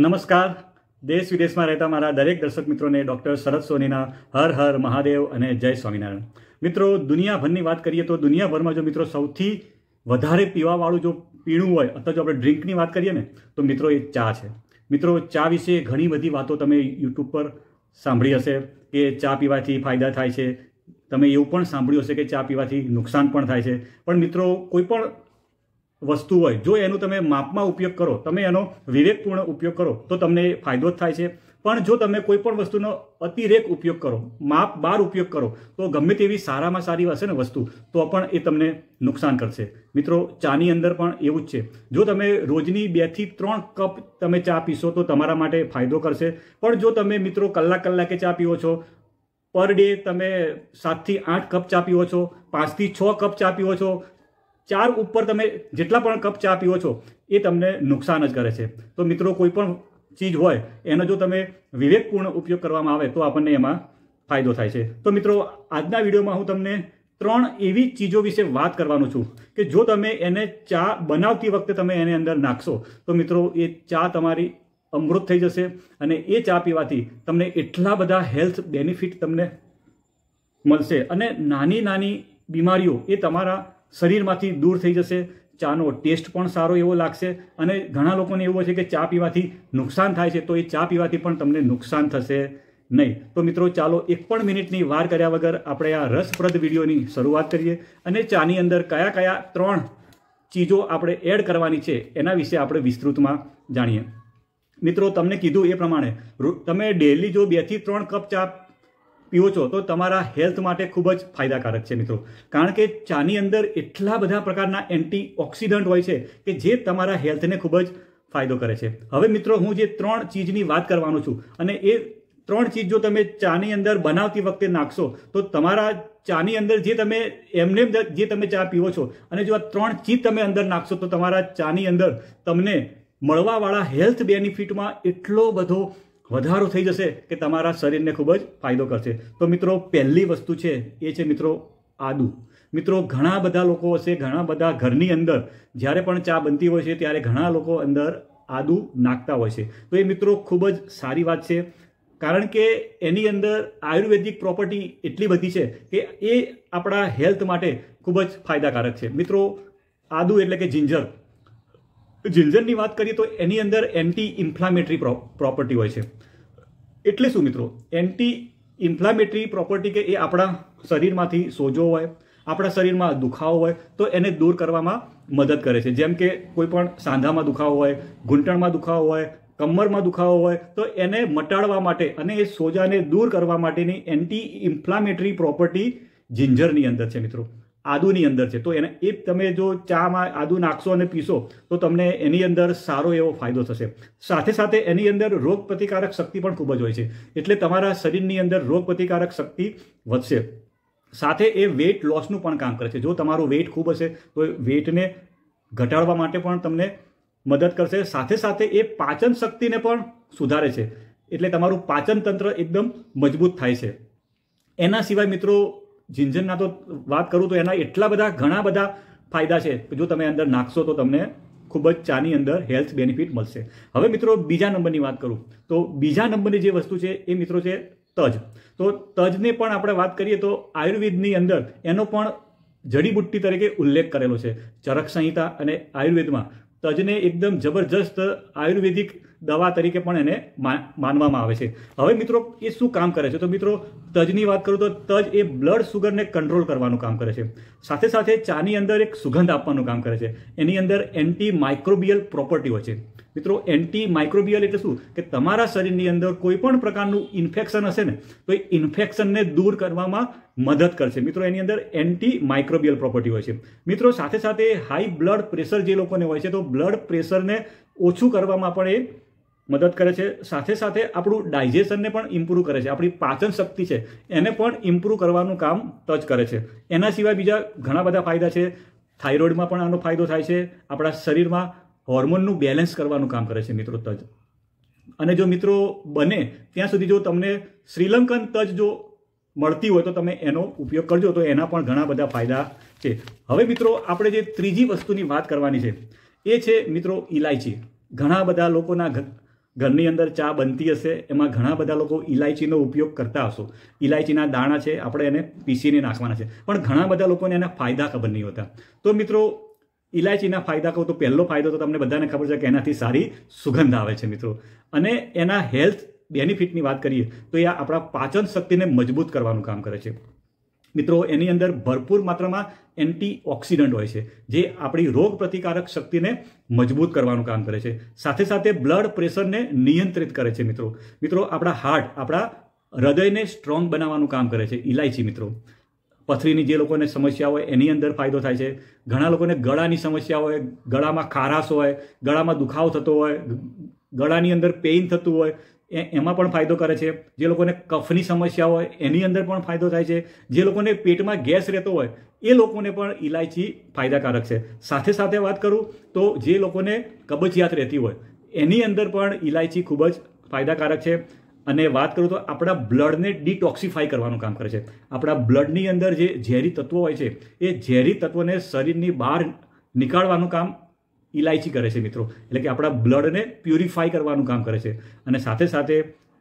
નમસ્કાર દેશ વિદેશમાં રહેતા મારા દરેક દર્શક મિત્રોને ડૉક્ટર શરદ સોનીના હર હર મહાદેવ અને જય સ્વામિનારાયણ મિત્રો દુનિયાભરની વાત કરીએ તો દુનિયાભરમાં જો મિત્રો સૌથી વધારે પીવાવાળું જો પીણું હોય અથવા જો આપણે ડ્રિંકની વાત કરીએ ને તો મિત્રો એ ચા છે મિત્રો ચા વિશે ઘણી બધી વાતો તમે યુટ્યુબ પર સાંભળી હશે કે ચા પીવાથી ફાયદા થાય છે તમે એવું પણ સાંભળ્યું હશે કે ચા પીવાથી નુકસાન પણ થાય છે પણ મિત્રો કોઈ પણ વસ્તુ હોય જો એનો તમે માપમાં ઉપયોગ કરો તમે એનો વિવેકપૂર્ણ ઉપયોગ કરો તો તમને ફાયદો જ થાય છે પણ જો તમે કોઈ પણ વસ્તુનો અતિરેક ઉપયોગ કરો માપ બાર ઉપયોગ કરો તો ગમે તેવી સારામાં સારી હશે ને વસ્તુ તો પણ એ તમને નુકસાન કરશે મિત્રો ચાની અંદર પણ એવું જ છે જો તમે રોજની બેથી ત્રણ કપ તમે ચા પીશો તો તમારા માટે ફાયદો કરશે પણ જો તમે મિત્રો કલાક કલાકે ચા પીવો છો પર ડે તમે સાતથી આઠ કપ ચા પીવો છો પાંચથી છ કપ ચા પીવો છો ચાર ઉપર તમે જેટલા પણ કપ ચા પીઓ છો એ તમને નુકસાન જ કરે છે તો મિત્રો કોઈ પણ ચીજ હોય એનો જો તમે વિવેકપૂર્ણ ઉપયોગ કરવામાં આવે તો આપણને એમાં ફાયદો થાય છે તો મિત્રો આજના વિડીયોમાં હું તમને ત્રણ એવી ચીજો વિશે વાત કરવાનું છું કે જો તમે એને ચા બનાવતી વખતે તમે એને અંદર નાખશો તો મિત્રો એ ચા તમારી અમૃત થઈ જશે અને એ ચા પીવાથી તમને એટલા બધા હેલ્થ બેનિફિટ તમને મળશે અને નાની નાની બીમારીઓ એ તમારા શરીરમાંથી દૂર થઈ જશે ચાનો ટેસ્ટ પણ સારો એવો લાગશે અને ઘણા લોકોને એવું છે કે ચા પીવાથી નુકસાન થાય છે તો એ ચા પીવાથી પણ તમને નુકસાન થશે નહીં તો મિત્રો ચાલો એક પણ મિનિટની વાર કર્યા વગર આપણે આ રસપ્રદ વિડીયોની શરૂઆત કરીએ અને ચાની અંદર કયા કયા ત્રણ ચીજો આપણે એડ કરવાની છે એના વિશે આપણે વિસ્તૃતમાં જાણીએ મિત્રો તમને કીધું એ પ્રમાણે તમે ડેલી જો બેથી ત્રણ કપ ચા પીઓ છો તો તમારા હેલ્થ માટે ખૂબ જ ફાયદાકારક છે મિત્રો કારણ કે ચાની અંદર એટલા બધા પ્રકારના એન્ટી ઓક્સિડન્ટ હોય છે કે જે તમારા હેલ્થને ખૂબ જ ફાયદો કરે છે હવે મિત્રો હું જે ત્રણ ચીજની વાત કરવાનો છું અને એ ત્રણ ચીજ જો તમે ચાની અંદર બનાવતી વખતે નાખશો તો તમારા ચાની અંદર જે તમે એમને જે તમે ચા પીવો છો અને જો આ ત્રણ ચીજ તમે અંદર નાખશો તો તમારા ચાની અંદર તમને મળવાવાળા હેલ્થ બેનિફિટમાં એટલો બધો વધારો થઈ જશે કે તમારા શરીરને ખૂબ જ ફાયદો કરશે તો મિત્રો પહેલી વસ્તુ છે એ છે મિત્રો આદુ મિત્રો ઘણા બધા લોકો હશે ઘણા બધા ઘરની અંદર જ્યારે પણ ચા બનતી હોય છે ત્યારે ઘણા લોકો અંદર આદુ નાખતા હોય છે તો એ મિત્રો ખૂબ જ સારી વાત છે કારણ કે એની અંદર આયુર્વેદિક પ્રોપર્ટી એટલી બધી છે કે એ આપણા હેલ્થ માટે ખૂબ જ ફાયદાકારક છે મિત્રો આદુ એટલે કે જિંજર જિંજરની વાત કરીએ તો એની અંદર એન્ટી ઇન્ફ્લામેટરી પ્રોપર્ટી હોય છે એટલે શું મિત્રો એન્ટી ઇન્ફ્લામેટરી પ્રોપર્ટી કે એ આપણા શરીરમાંથી સોજો હોય આપણા શરીરમાં દુખાવો હોય તો એને દૂર કરવામાં મદદ કરે છે જેમ કે કોઈ પણ સાંધામાં દુખાવો હોય ઘૂંટણમાં દુખાવો હોય કમરમાં દુખાવો હોય તો એને મટાડવા માટે અને એ સોજાને દૂર કરવા માટેની એન્ટી ઇન્ફ્લામેટરી પ્રોપર્ટી જિંજરની અંદર છે મિત્રો આદુની અંદર છે તો એને એ તમે જો ચામાં આદુ નાખશો અને પીશો તો તમને એની અંદર સારો એવો ફાયદો થશે સાથે સાથે એની અંદર રોગ પ્રતિકારક શક્તિ પણ ખૂબ જ હોય છે એટલે તમારા શરીરની અંદર રોગ પ્રતિકારક શક્તિ વધશે સાથે એ વેઇટ લોસનું પણ કામ કરે છે જો તમારું વેઇટ ખૂબ હશે તો વેઇટને ઘટાડવા માટે પણ તમને મદદ કરશે સાથે સાથે એ પાચન શક્તિને પણ સુધારે છે એટલે તમારું પાચન તંત્ર એકદમ મજબૂત થાય છે એના સિવાય મિત્રો જિંજરના તો વાત કરું તો એના એટલા બધા ઘણા બધા ફાયદા છે જો તમે અંદર નાખશો તો તમને ખૂબ જ ચાની અંદર હેલ્થ બેનિફિટ મળશે હવે મિત્રો બીજા નંબરની વાત કરું તો બીજા નંબરની જે વસ્તુ છે એ મિત્રો છે તજ તો તજને પણ આપણે વાત કરીએ તો આયુર્વેદની અંદર એનો પણ જડીબુટ્ટી તરીકે ઉલ્લેખ કરેલો છે ચરક સંહિતા અને આયુર્વેદમાં તજને એકદમ જબરજસ્ત આયુર્વેદિક દવા તરીકે પણ એને માનવામાં આવે છે હવે મિત્રો એ શું કામ કરે છે તો મિત્રો તજની વાત કરું તો તજ એ બ્લડ સુગરને કંટ્રોલ કરવાનું કામ કરે છે સાથે સાથે ચાની અંદર એક સુગંધ આપવાનું કામ કરે છે એની અંદર એન્ટી માઇક્રોબિયલ પ્રોપર્ટી હોય છે મિત્રો એન્ટી માઇક્રોબિયલ એટલે શું કે તમારા શરીરની અંદર કોઈ પણ પ્રકારનું ઇન્ફેક્શન હશે ને તો એ ઇન્ફેક્શનને દૂર કરવામાં મદદ કરશે મિત્રો એની અંદર એન્ટી માઇક્રોબિયલ પ્રોપર્ટી હોય છે મિત્રો સાથે સાથે હાઈ બ્લડ પ્રેશર જે લોકોને હોય છે તો બ્લડ પ્રેશરને ઓછું કરવામાં પણ એ મદદ કરે છે સાથે સાથે આપણું ડાયજેશનને પણ ઇમ્પ્રૂવ કરે છે આપણી પાચન શક્તિ છે એને પણ ઇમ્પ્રૂવ કરવાનું કામ ટચ કરે છે એના સિવાય બીજા ઘણા બધા ફાયદા છે થાઇરોઇડમાં પણ આનો ફાયદો થાય છે આપણા શરીરમાં હોર્મોનનું બેલેન્સ કરવાનું કામ કરે છે મિત્રો તજ અને જો મિત્રો બને ત્યાં સુધી જો તમને શ્રીલંકન તજ જો મળતી હોય તો તમે એનો ઉપયોગ કરજો તો એના પણ ઘણા બધા ફાયદા છે હવે મિત્રો આપણે જે ત્રીજી વસ્તુની વાત કરવાની છે એ છે મિત્રો ઇલાયચી ઘણા બધા લોકોના ઘરની અંદર ચા બનતી હશે એમાં ઘણા બધા લોકો ઇલાયચીનો ઉપયોગ કરતા હશો ઇલાયચીના દાણા છે આપણે એને પીસીને નાખવાના છે પણ ઘણા બધા લોકોને એના ફાયદા ખબર નહીં હોતા તો મિત્રો ઇલાયચીના ફાયદા કહું તો પહેલો ફાયદો તો તમને બધાને ખબર છે કે એનાથી સારી સુગંધ આવે છે મિત્રો અને એના હેલ્થ બેનિફિટની વાત કરીએ તો એ આપણા પાચન શક્તિને મજબૂત કરવાનું કામ કરે છે મિત્રો એની અંદર ભરપૂર માત્રામાં એન્ટી ઓક્સિડન્ટ હોય છે જે આપણી રોગ પ્રતિકારક શક્તિને મજબૂત કરવાનું કામ કરે છે સાથે સાથે બ્લડ પ્રેશરને નિયંત્રિત કરે છે મિત્રો મિત્રો આપણા હાર્ટ આપણા હૃદયને સ્ટ્રોંગ બનાવવાનું કામ કરે છે ઇલાયચી મિત્રો પથરીની જે લોકોને સમસ્યા હોય એની અંદર ફાયદો થાય છે ઘણા લોકોને ગળાની સમસ્યા હોય ગળામાં ખારાશ હોય ગળામાં દુખાવો થતો હોય ગળાની અંદર પેઇન થતું હોય એમાં પણ ફાયદો કરે છે જે લોકોને કફની સમસ્યા હોય એની અંદર પણ ફાયદો થાય છે જે લોકોને પેટમાં ગેસ રહેતો હોય એ લોકોને પણ ઇલાયચી ફાયદાકારક છે સાથે સાથે વાત કરું તો જે લોકોને કબજિયાત રહેતી હોય એની અંદર પણ ઇલાયચી ખૂબ જ ફાયદાકારક છે અને વાત કરું તો આપણા બ્લડને ડિટોક્સિફાય કરવાનું કામ કરે છે આપણા બ્લડની અંદર જે ઝેરી તત્વો હોય છે એ ઝેરી તત્વોને શરીરની બહાર નીકાળવાનું કામ ઇલાયચી કરે છે મિત્રો એટલે કે આપણા બ્લડને પ્યુરિફાય કરવાનું કામ કરે છે અને સાથે સાથે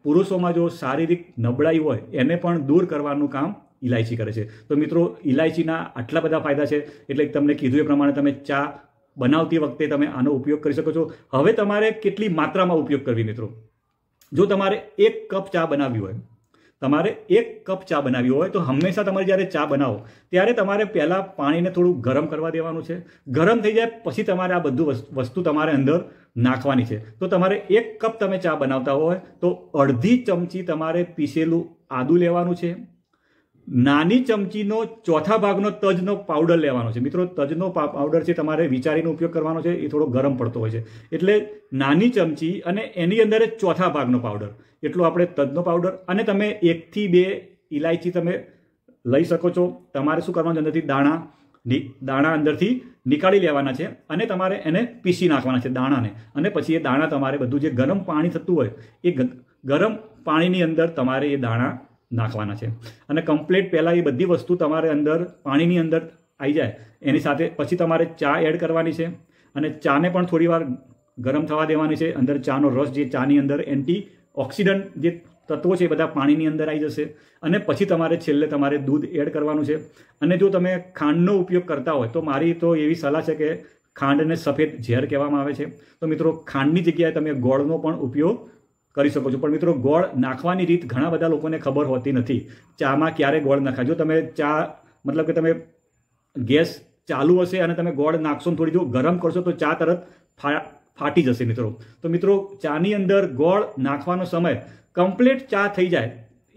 પુરુષોમાં જો શારીરિક નબળાઈ હોય એને પણ દૂર કરવાનું કામ ઇલાયચી કરે છે તો મિત્રો ઇલાયચીના આટલા બધા ફાયદા છે એટલે તમને કીધું એ પ્રમાણે તમે ચા બનાવતી વખતે તમે આનો ઉપયોગ કરી શકો છો હવે તમારે કેટલી માત્રામાં ઉપયોગ કરવી મિત્રો જો તમારે એક કપ ચા બનાવવી હોય તમારે એક કપ ચા બનાવી હોય તો હંમેશા તમારે જ્યારે ચા બનાવો ત્યારે તમારે પહેલાં પાણીને થોડું ગરમ કરવા દેવાનું છે ગરમ થઈ જાય પછી તમારે આ બધું વસ્તુ તમારે અંદર નાખવાની છે તો તમારે એક કપ તમે ચા બનાવતા હોય તો અડધી ચમચી તમારે પીસેલું આદું લેવાનું છે નાની ચમચીનો ચોથા ભાગનો તજનો પાવડર લેવાનો છે મિત્રો તજનો પાવડર છે તમારે વિચારીનો ઉપયોગ કરવાનો છે એ થોડો ગરમ પડતો હોય છે એટલે નાની ચમચી અને એની અંદર ચોથા ભાગનો પાવડર એટલો આપણે તજનો પાવડર અને તમે એકથી બે ઇલાયચી તમે લઈ શકો છો તમારે શું કરવાનું છે અંદરથી દાણા દાણા અંદરથી નીકાળી લેવાના છે અને તમારે એને પીસી નાખવાના છે દાણાને અને પછી એ દાણા તમારે બધું જે ગરમ પાણી થતું હોય એ ગરમ પાણીની અંદર તમારે એ દાણા નાખવાના છે અને કમ્પ્લેટ પહેલાં એ બધી વસ્તુ તમારે અંદર પાણીની અંદર આવી જાય એની સાથે પછી તમારે ચા એડ કરવાની છે અને ચાને પણ થોડીવાર ગરમ થવા દેવાની છે અંદર ચાનો રસ જે ચાની અંદર એન્ટી ઓક્સિડન્ટ જે તત્વો છે એ બધા પાણીની અંદર આવી જશે અને પછી તમારે છેલ્લે તમારે દૂધ એડ કરવાનું છે અને જો તમે ખાંડનો ઉપયોગ કરતા હોય તો મારી તો એવી સલાહ છે કે ખાંડને સફેદ ઝેર કહેવામાં આવે છે તો મિત્રો ખાંડની જગ્યાએ તમે ગોળનો પણ ઉપયોગ કરી શકો છો પણ મિત્રો ગોળ નાખવાની રીત ઘણા બધા લોકોને ખબર હોતી નથી ચામાં ક્યારે ગોળ નાખાય જો તમે ચા મતલબ કે તમે ગેસ ચાલુ હશે અને તમે ગોળ નાખશો થોડી જો ગરમ કરશો તો ચા તરત ફાટી જશે મિત્રો તો મિત્રો ચાની અંદર ગોળ નાખવાનો સમય કમ્પ્લીટ ચા થઈ જાય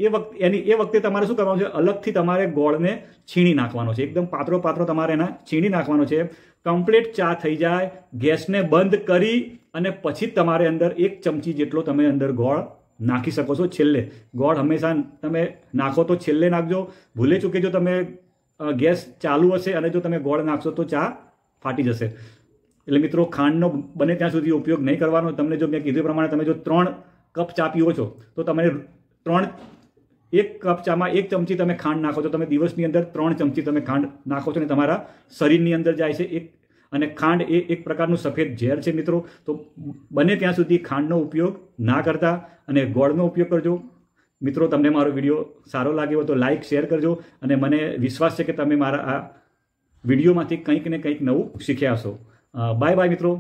એ વખતે એની એ વખતે તમારે શું કરવાનું છે અલગથી તમારે ગોળને છીણી નાખવાનો છે એકદમ પાત્રો પાત્રો તમારે એના છીણી નાખવાનો છે કમ્પ્લીટ ચા થઈ જાય ગેસને બંધ કરી અને પછી તમારે અંદર એક ચમચી જેટલો તમે અંદર ગોળ નાખી શકો છો છેલ્લે ગોળ હંમેશા તમે નાખો તો છેલ્લે નાખજો ભૂલે ચૂકે જો તમે ગેસ ચાલુ હશે અને જો તમે ગોળ નાખશો તો ચા ફાટી જશે એટલે મિત્રો ખાંડનો બને ત્યાં સુધી ઉપયોગ નહીં કરવાનો તમને જો મેં કીધું પ્રમાણે તમે જો ત્રણ કપ ચા પીવો છો તો તમે ત્રણ એક કપ ચામાં એક ચમચી તમે ખાંડ નાખો છો તમે દિવસની અંદર ત્રણ ચમચી તમે ખાંડ નાખો છો ને તમારા શરીરની અંદર જાય છે એક અને ખાંડ એ એક પ્રકારનું સફેદ ઝેર છે મિત્રો તો બને ત્યાં સુધી ખાંડનો ઉપયોગ ના કરતા અને ગોળનો ઉપયોગ કરજો મિત્રો તમને મારો વિડીયો સારો લાગ્યો તો લાઈક શેર કરજો અને મને વિશ્વાસ છે કે તમે મારા આ વિડીયોમાંથી કંઈક ને કંઈક નવું શીખ્યા હશો બાય બાય મિત્રો